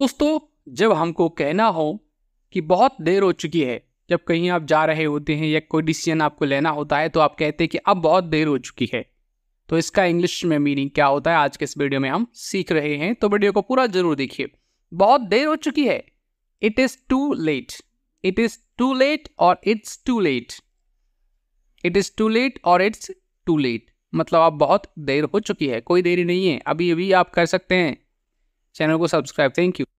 दोस्तों जब हमको कहना हो कि बहुत देर हो चुकी है जब कहीं आप जा रहे होते हैं या कोई डिसीजन आपको लेना होता है तो आप कहते हैं कि अब बहुत देर हो चुकी है तो इसका इंग्लिश में मीनिंग क्या होता है आज के इस वीडियो में हम सीख रहे हैं तो वीडियो को पूरा जरूर देखिए बहुत देर हो चुकी है it is too late it is too late और it's too late it is too late और इट्स टू लेट मतलब आप बहुत देर हो चुकी है कोई देरी नहीं है अभी अभी आप कर सकते हैं चैनल को सब्सक्राइब थैंक यू